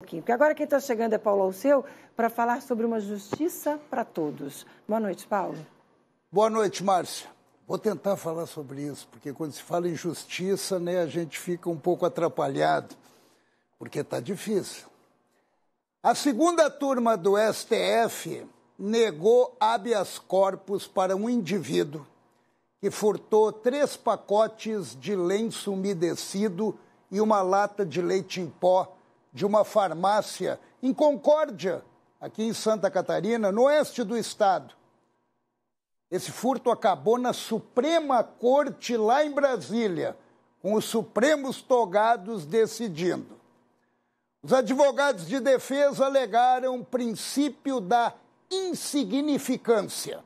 pouquinho, porque agora quem está chegando é Paulo Alceu para falar sobre uma justiça para todos. Boa noite, Paulo. Boa noite, Márcia. Vou tentar falar sobre isso, porque quando se fala em justiça, né, a gente fica um pouco atrapalhado, porque está difícil. A segunda turma do STF negou habeas corpus para um indivíduo que furtou três pacotes de lenço umedecido e uma lata de leite em pó de uma farmácia em Concórdia, aqui em Santa Catarina, no oeste do estado. Esse furto acabou na Suprema Corte lá em Brasília, com os Supremos togados decidindo. Os advogados de defesa alegaram o princípio da insignificância.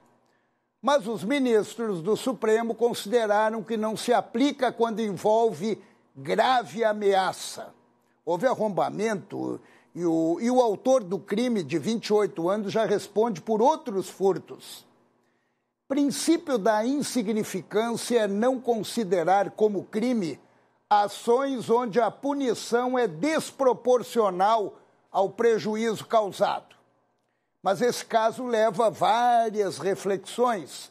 Mas os ministros do Supremo consideraram que não se aplica quando envolve grave ameaça. Houve arrombamento e o, e o autor do crime, de 28 anos, já responde por outros furtos. Princípio da insignificância é não considerar como crime ações onde a punição é desproporcional ao prejuízo causado. Mas esse caso leva a várias reflexões,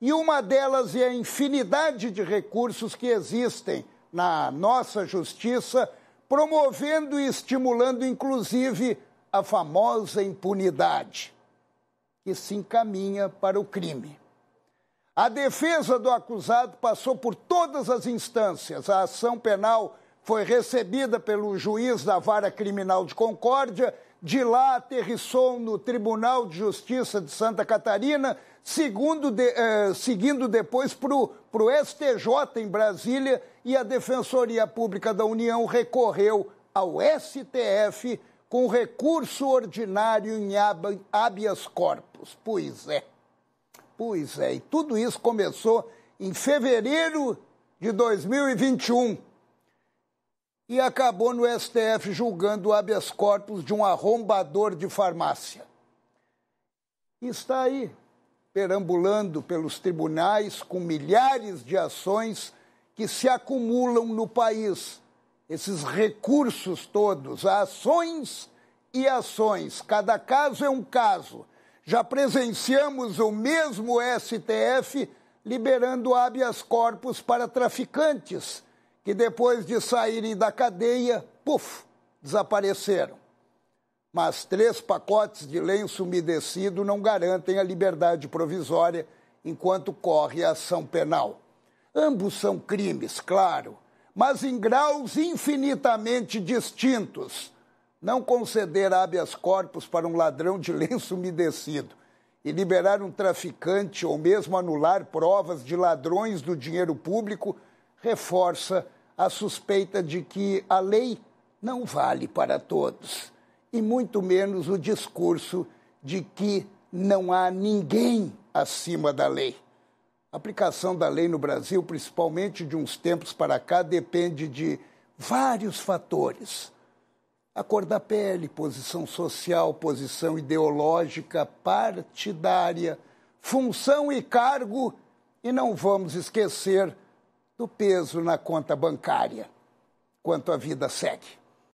e uma delas é a infinidade de recursos que existem na nossa justiça promovendo e estimulando, inclusive, a famosa impunidade, que se encaminha para o crime. A defesa do acusado passou por todas as instâncias. A ação penal foi recebida pelo juiz da Vara Criminal de Concórdia, de lá aterrissou no Tribunal de Justiça de Santa Catarina, de, eh, seguindo depois para o STJ em Brasília e a Defensoria Pública da União recorreu ao STF com recurso ordinário em habeas corpus. Pois é. Pois é. E tudo isso começou em fevereiro de 2021 e acabou no STF julgando o habeas corpus de um arrombador de farmácia. está aí, perambulando pelos tribunais com milhares de ações que se acumulam no país. Esses recursos todos, ações e ações, cada caso é um caso. Já presenciamos o mesmo STF liberando habeas corpus para traficantes que depois de saírem da cadeia, puf, desapareceram. Mas três pacotes de lenço umedecido não garantem a liberdade provisória enquanto corre a ação penal. Ambos são crimes, claro, mas em graus infinitamente distintos. Não conceder habeas corpus para um ladrão de lenço umedecido e liberar um traficante ou mesmo anular provas de ladrões do dinheiro público reforça a suspeita de que a lei não vale para todos, e muito menos o discurso de que não há ninguém acima da lei. A aplicação da lei no Brasil, principalmente de uns tempos para cá, depende de vários fatores. A cor da pele, posição social, posição ideológica, partidária, função e cargo, e não vamos esquecer do peso na conta bancária, quanto a vida segue.